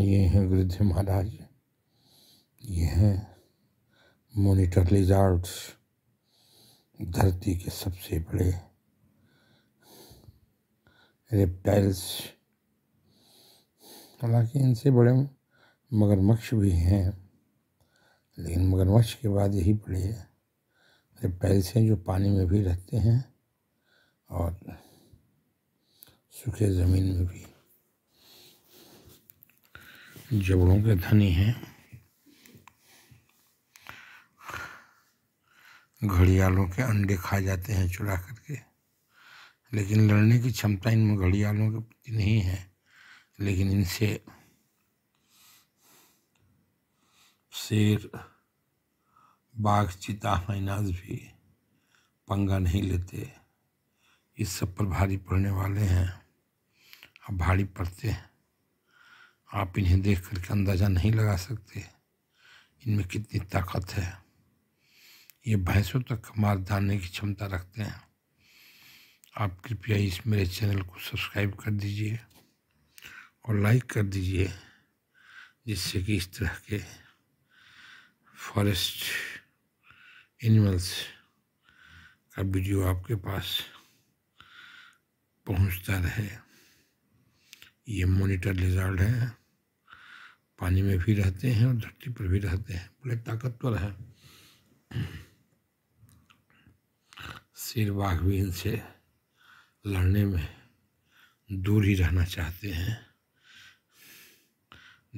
ये हैं वृद्ध महाराज ये हैं मोनिटर लिजार्ड धरती के सबसे बड़े रेप्टाइल्स हालांकि इनसे बड़े मगरमच्छ भी हैं लेकिन मगरमच्छ के बाद यही बड़े रेप्टाइल्स हैं जो पानी में भी रहते हैं और सूखे ज़मीन में भी जबड़ों के धनी हैं घड़ियालों के अंडे खा जाते हैं चुरा करके लेकिन लड़ने की क्षमता इनमें घड़ियालों के प्रति नहीं है लेकिन इनसे शेर बाघ चिता मैनाज भी पंगा नहीं लेते इस सब पर भारी पड़ने वाले हैं अब भारी पड़ते हैं आप इन्हें देख करके अंदाज़ा नहीं लगा सकते इनमें कितनी ताकत है ये भैंसों तक मार डालने की क्षमता रखते हैं आप कृपया इस मेरे चैनल को सब्सक्राइब कर दीजिए और लाइक कर दीजिए जिससे कि इस तरह के फॉरेस्ट एनिमल्स का वीडियो आपके पास पहुंचता रहे ये मोनिटर लिजार्ड हैं पानी में भी रहते हैं और धरती पर भी रहते हैं बड़े ताकतवर हैं सिर बाघ भी इनसे लड़ने में दूर ही रहना चाहते हैं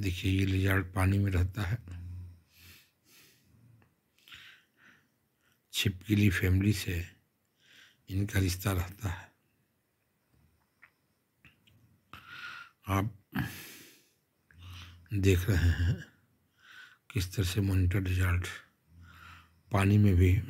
देखिए ये लिजार्ड पानी में रहता है छिपकली फैमिली से इनका रिश्ता रहता है आप देख रहे हैं किस तरह से मॉनिटर रिजल्ट पानी में भी